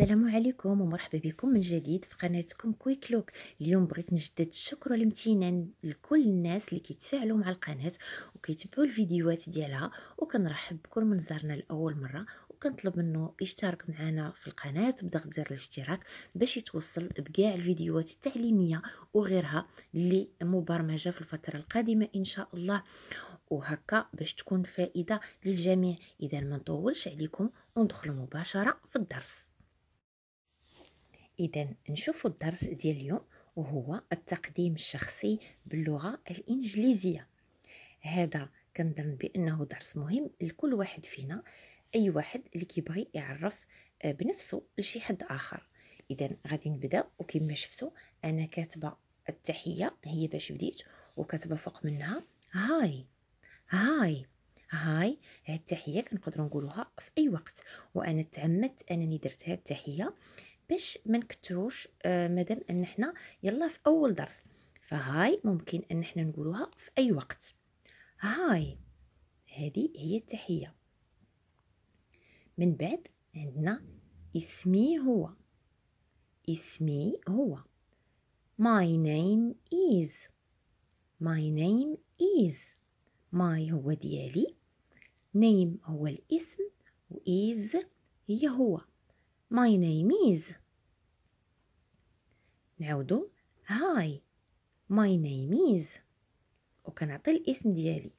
السلام عليكم ومرحبا بكم من جديد في قناتكم كويك لوك اليوم بغيت نجدد الشكر والامتنان لكل الناس اللي كيتفاعلوا مع القناه وكيتبعوا الفيديوهات ديالها وكنرحب بكل من زارنا لاول مره وكنطلب منه يشترك معنا في القناه بضغط زر الاشتراك باش يتوصل بكاع الفيديوهات التعليميه وغيرها اللي مبرمجه في الفتره القادمه ان شاء الله وهكا باش تكون فائده للجميع اذا ما نطولش عليكم وندخلوا مباشره في الدرس اذا نشوفوا الدرس ديال اليوم وهو التقديم الشخصي باللغه الانجليزيه هذا كنظن بانه درس مهم لكل واحد فينا اي واحد اللي كيبغي يعرف آه، بنفسه لشي حد اخر اذا غادي نبدا وكما شفتوا انا كاتبه التحيه هي باش بديت وكاتبه فوق منها هاي هاي هاي هاد التحيه كنقدروا نقولوها في اي وقت وانا تعمدت انني درت هاد التحيه باش ما نكتروش آه، مادام ان حنا يلا في اول درس فهاي ممكن ان حنا نقولوها في اي وقت هاي هذه هي التحيه من بعد عندنا اسمي هو اسمي هو my name is my name is my هو ديالي name هو الاسم و is هي هو My name is نعودو هاي ماي نيم از وكنعطي الاسم ديالي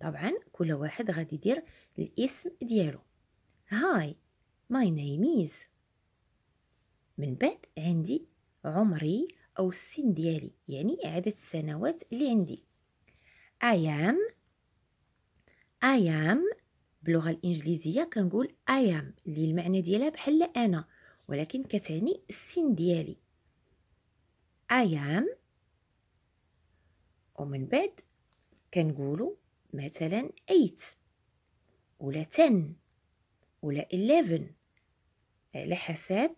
طبعا كل واحد غادي يدير الاسم ديالو هاي ماي name is من بعد عندي عمري او السن ديالي يعني عدد السنوات اللي عندي I am I am باللغه الانجليزيه كنقول اي ام اللي المعنى ديالها بحال انا ولكن كتعني السن ديالي اي ام ومن بعد كنقولوا مثلا 8 ولا 10 ولا 11 على حساب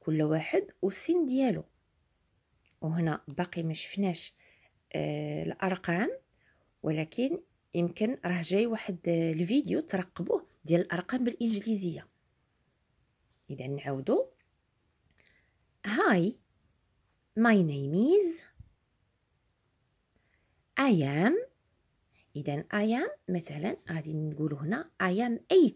كل واحد والسن ديالو وهنا باقي ما شفناش آه الارقام ولكن يمكن راه جاي واحد الفيديو آه، ترقبوه ديال الارقام بالانجليزيه اذا نعاودو هاي ماي نيم از اي ام اذا اي ام مثلا غادي نقولو هنا اي ام 8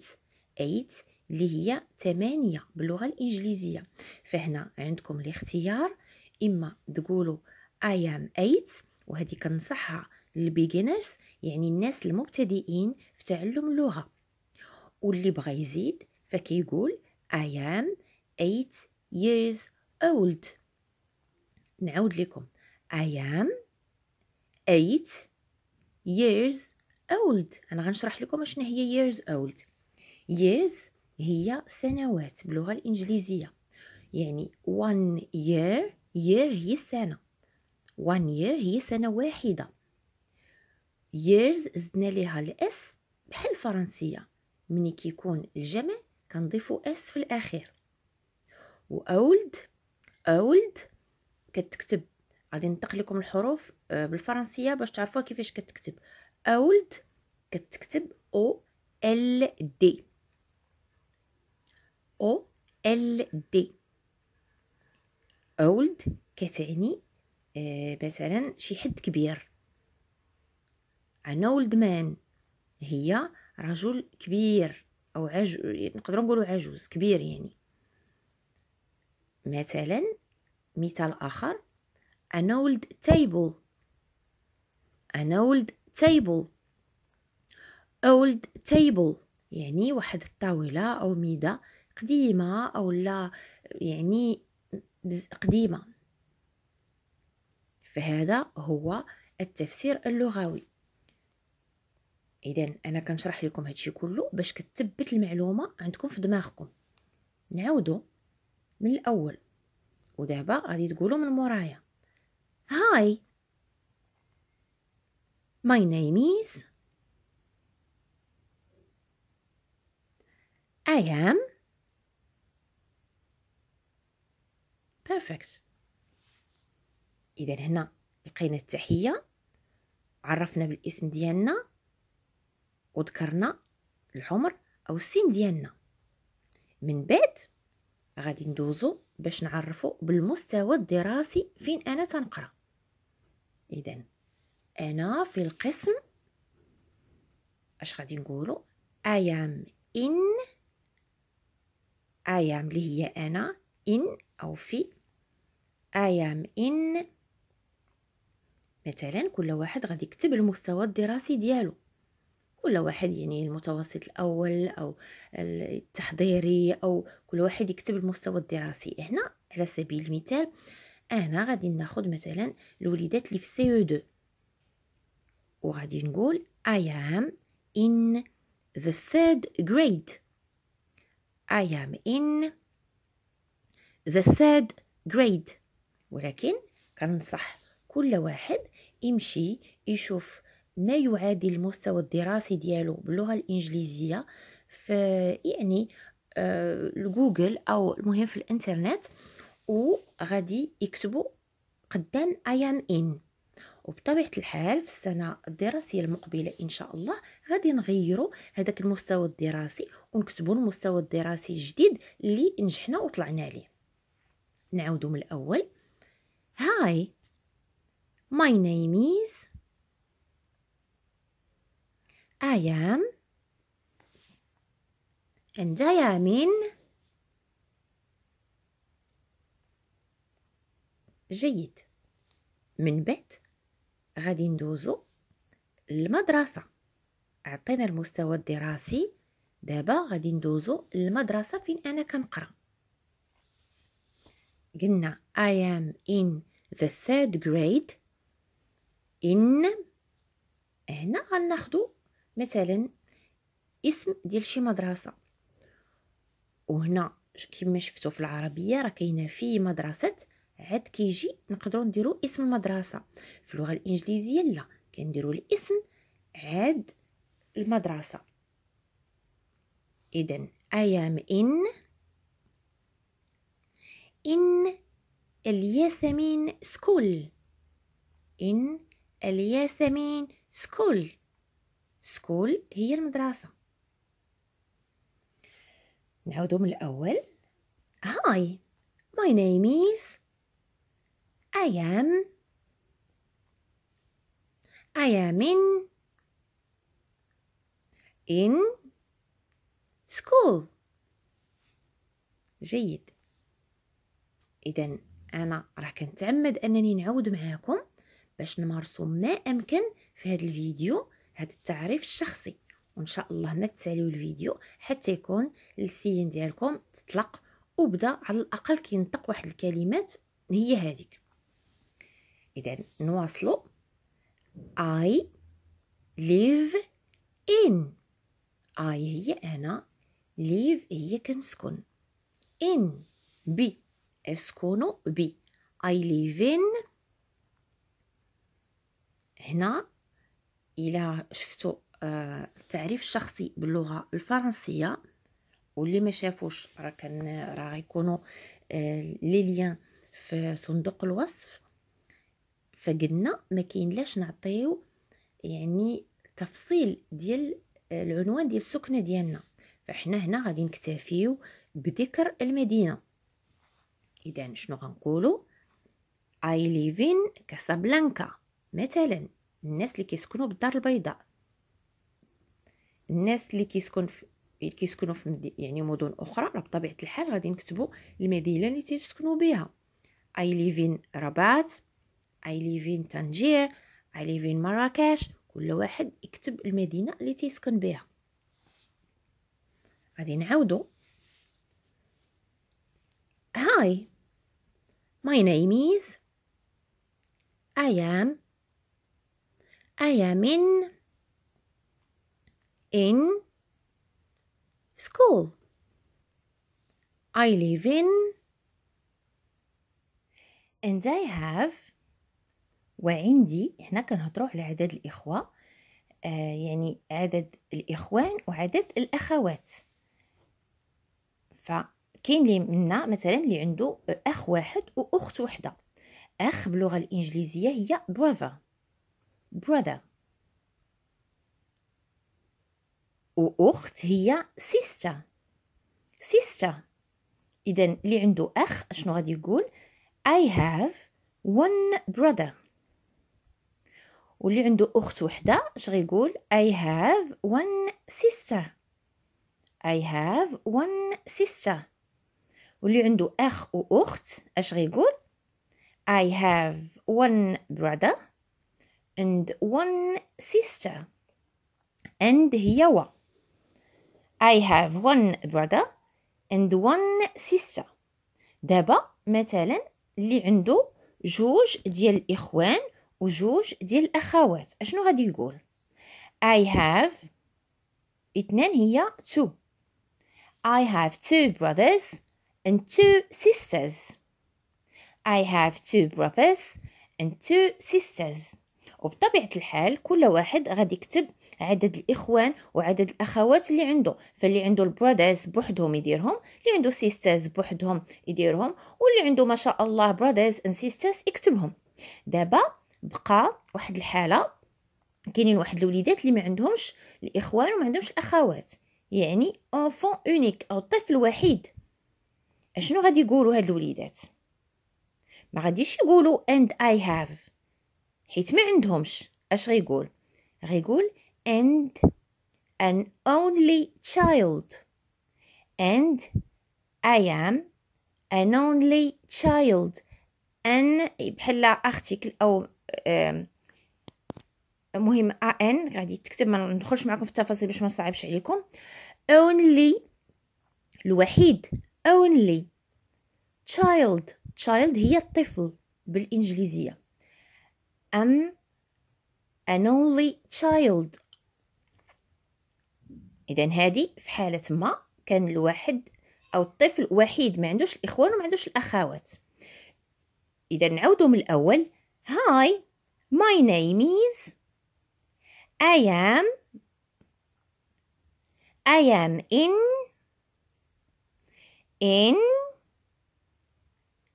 8 اللي هي 8 باللغه الانجليزيه فهنا عندكم الاختيار اما تقولوا اي ام 8 وهذه كنصحها البيجينرز يعني الناس المبتدئين في تعلم اللغه واللي بغى يزيد فكيقول I am 8 years old نعود لكم I am 8 years old انا غنشرح لكم شنو هي years old years هي سنوات باللغه الانجليزيه يعني one year year هي السنه one year هي سنه واحده years زدنا ليها الاس بحال الفرنسيه ملي كيكون الجمع كنضيفو اس في الاخير و old old كتكتب غادي نطق لكم الحروف بالفرنسيه باش تعرفوها كيفاش كتكتب old كتكتب او ال دي او ال دي اولد كتعني مثلا شي حد كبير أنا ولد مان هي رجل كبير أو عج... نقدروا نقولوا عجوز كبير يعني مثلا مثال آخر أنا ولد تيبل أنا ولد تيبل أولد تيبل يعني واحد الطاولة أو ميدة قديمة أو لا يعني قديمة فهذا هو التفسير اللغوي اذا انا كنشرح لكم هادشي كله باش كتثبت المعلومه عندكم في دماغكم نعاودو من الاول ودابا غادي تقولوا من مورايا هاي ماي نيم از اي ام بيرفكت اذا هنا لقينا التحيه عرفنا بالاسم ديالنا وذكرنا الحمر او السين ديالنا من بعد غادي ندوزو باش نعرفو بالمستوى الدراسي فين انا تنقرا اذا انا في القسم اش غادي نقولو اي ام ان اي ام اللي هي انا ان او في اي ام ان مثلا كل واحد غادي يكتب المستوى الدراسي ديالو ولا واحد يعني المتوسط الأول أو التحضيري أو كل واحد يكتب المستوى الدراسي هنا على سبيل المثال أنا غادي ناخد مثلا الوليدات اللي في سي او دو وغادي نقول اي ام ان ذا ثيرد جريد اي ام ان ذا ثيرد جريد ولكن كنصح كل واحد يمشي يشوف ما يعادل المستوى الدراسي ديالو باللغه الانجليزيه في يعني آه، جوجل او المهم في الانترنت وغادي يكتبوا قدام اي ام ان وبطبيعه الحال في السنه الدراسيه المقبله ان شاء الله غادي نغيروا هذاك المستوى الدراسي ونكتبوا المستوى الدراسي الجديد اللي نجحنا وطلعنا عليه نعاودوا من الاول هاي ماي نيم از I am and I am in جيد من بعد غادي ندوزو المدرسة عطينا المستوى الدراسي دابا غادي ندوزو المدرسة فين أنا كنقرأ قلنا I am in the third grade in هنا غناخدو مثلا اسم ديال شي مدرسه وهنا كما شفتوا في العربيه راه كاينه في مدرسه عاد كيجي نقدروا نديروا اسم المدرسه في اللغه الانجليزيه لا كنديروا الاسم عاد المدرسه اذا اي ام ان ان الياسمين سكول ان الياسمين سكول سكول هي المدرسة نعودو من الأول هاي ماي نيم إز أي أم أي أم إن إن سكول جيد إذا أنا راه كنتعمد أنني نعود معاكم باش نمارسو ما أمكن في هذا الفيديو هذا التعريف الشخصي وان شاء الله ما تساليو الفيديو حتى يكون السين ديالكم تطلق وبدا على الاقل كينطق واحد الكلمات هي هذيك اذا نواصلوا اي ليف ان اي هي انا ليف هي كنسكن ان بي اسكنو بي اي ليفين هنا الى شفتوا التعريف آه، الشخصي باللغه الفرنسيه واللي ما شافوش راه كان راه غيكونوا آه، لي ليان في صندوق الوصف فقلنا ما كاينلاش نعطيو يعني تفصيل ديال آه، العنوان ديال السكنه ديالنا فاحنا هنا غادي نكتفيو بذكر المدينه اذا شنو غنقولوا اي ليفين كاسابلانكا مثلا الناس اللي كيسكنوا بالدار البيضاء الناس اللي كيسكن في كيسكنوا في مدي... يعني مدن اخرى راه بطبيعه الحال غادي نكتبوا المدينه اللي تيسكنوا بها اي ليفين رباط اي ليفين تنجير اي ليفين مراكش كل واحد يكتب المدينه اللي تيسكن بها غادي نعاودوا هاي ماي name is i am I am in in school I live in and I have وعندي هنا كان هتروح لعدد الإخوة آه يعني عدد الإخوان وعدد الأخوات فكاين لي منا مثلا اللي عنده أخ واحد وأخت وحدة أخ باللغة الإنجليزية هي brother brother وأخت هي sister sister إذا اللي عنده أخ شنو غادي يقول I have one brother واللي عنده أخت وحدة اش غيقول I have one sister I have one sister واللي عنده أخ وأخت اش غيقول I have one brother and one sister and هي I have one brother and one sister دابا مثلا اللي عنده جوج ديال الإخوان وجوج ديال الأخوات أشنو غادي يقول I have اثنان هي two I have two brothers and two sisters I have two brothers and two sisters وبطبيعة الحال كل واحد غادي يكتب عدد الإخوان وعدد الأخوات اللي عنده فاللي عنده البرادرز بوحدهم يديرهم اللي عنده سيسترز بوحدهم يديرهم واللي عنده ما شاء الله برادرز ان سيسترز يكتبهم دابا بقى واحد الحالة كاينين واحد الوليدات اللي ما عندهمش الإخوان وما عندهمش الأخوات يعني أنفون اونيك او طفل وحيد اشنو غادي يقولوا هاد الوليدات ما غاديش يقولوا and I have حيت ما عندهمش اش غيقول غيقول and an only child and I am an only child ان بحال ارتيكل او المهم ان غادي تكتب ما ندخلش معكم في التفاصيل باش ما نصعبش عليكم only الوحيد only child child هي الطفل بالانجليزيه am an only child اذا هذه في حاله ما كان الواحد او الطفل وحيد ما عندوش الاخوان وما عندوش الاخوات اذا نعاودوا من الاول هاي my name is I am I am in in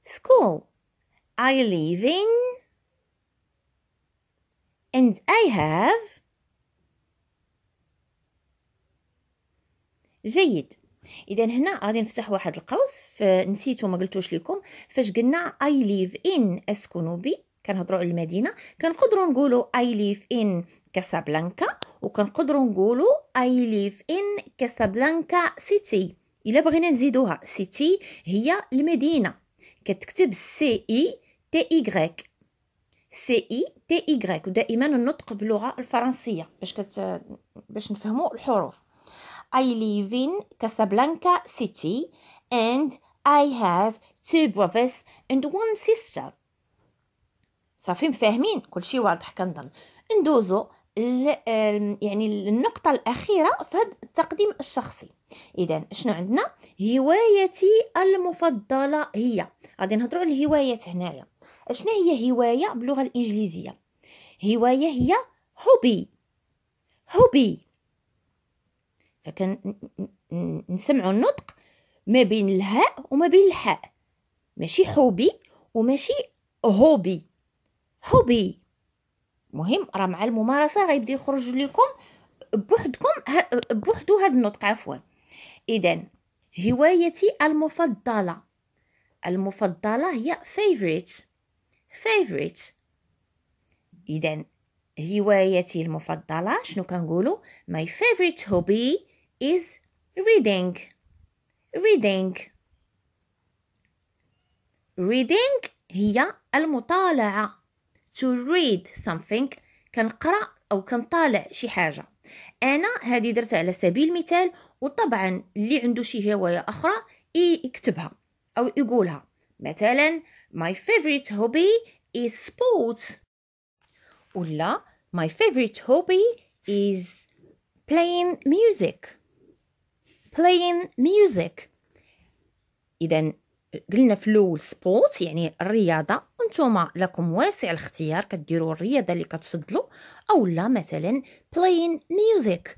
school I live in and I have جيد اذا هنا غادي نفتح واحد القوس نسيتو ما قلتوش لكم فاش قلنا I live in اسكن بي كنهضروا على المدينه كنقدروا نقولوا I live in كاسابلانكا وكنقدروا نقولوا I live in كاسابلانكا سيتي الا بغينا نزيدوها سيتي هي المدينه كتكتب سي اي تي ايغريك سي اي تي ايغريك ودائما النطق باللغه الفرنسيه باش كت باش نفهموا الحروف اي ليف ان كاسابلانكا سيتي اند اي هاف تو brothers اند وان سيستر صافي مفاهمين كلشي واضح كنظن ندوزو يعني النقطة الأخيرة في هذا التقديم الشخصي إذا شنو عندنا هوايتي المفضلة هي غادي نهضروا على الهوايات هنايا شنو هي هواية باللغة الإنجليزية هواية هي هوبي هوبي فكن نسمعوا النطق ما بين الهاء وما بين الحاء ماشي حوبي وماشي هوبي هوبي مهم راه مع الممارسه غيبدا يخرج لكم بوحدكم بوحدو هاد النطق عفوا اذا هوايتي المفضله المفضله هي favorite favorite اذا هوايتي المفضله شنو كنقولوا my favorite hobby is reading reading reading هي المطالعه to read something كنقرا او كنطالع شي حاجه انا هذه درتها على سبيل المثال وطبعا اللي عنده شي هوايه اخرى يكتبها او يقولها مثلا my favorite hobby is sports ولا my favorite hobby is playing music playing music إذا قلنا في الاول سبورت يعني الرياضه وانتم لكم واسع الاختيار كديروا الرياضه اللي كتفضلوا اولا مثلا بلاين ميوزيك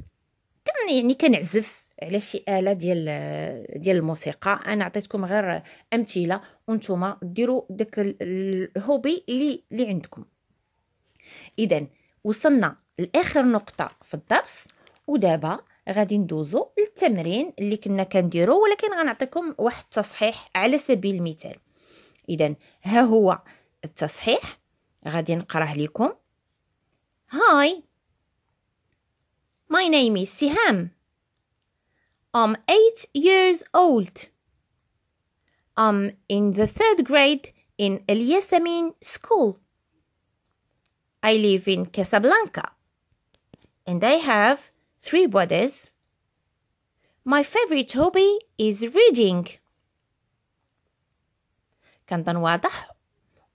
كان يعني كنعزف على شي اله ديال ديال الموسيقى انا عطيتكم غير امثله وانتم ديروا داك الهوبي اللي اللي عندكم اذا وصلنا لاخر نقطه في الدرس ودابا غادي ندوزو للتمرين اللي كنا كنديرو ولكن غنعطيكم واحد التصحيح على سبيل المثال اذا ها هو التصحيح غادي نقراه لكم هاي My name is سهام I'm 8 years old. I'm in the third grade in El سكول School. I live in Casablanca and I have three bodies. My favorite hobby is reading. كان واضح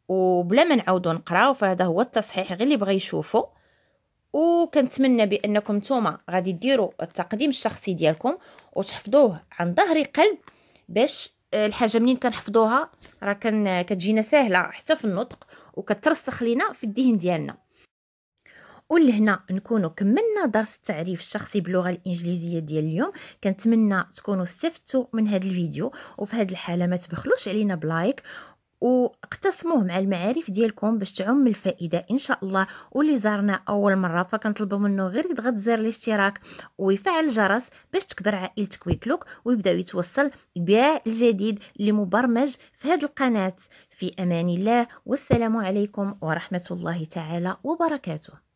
وبلا ما نعاودو نقراو فهذا هو التصحيح غير اللي بغى يشوفه وكنتمنى بانكم نتوما غادي ديروا التقديم الشخصي ديالكم وتحفظوه عن ظهر قلب باش آه، الحاجه منين كنحفظوها راه كتجينا ساهله حتى في النطق وكترسخ لينا في الذهن ديالنا ولهنا نكونوا كملنا درس التعريف الشخصي باللغه الانجليزيه ديال اليوم كنتمنى تكونوا استفدتوا من هذا الفيديو وفي هذه الحاله ما تبخلوش علينا بلايك واقتسموه مع المعارف ديالكم باش تعم الفائده ان شاء الله واللي زارنا اول مره فكنطلبوا منه غير يضغط زر الاشتراك ويفعل الجرس باش تكبر عائله كويكلوك ويبدا يتوصل بيع الجديد اللي مبرمج في هذه القناه في امان الله والسلام عليكم ورحمه الله تعالى وبركاته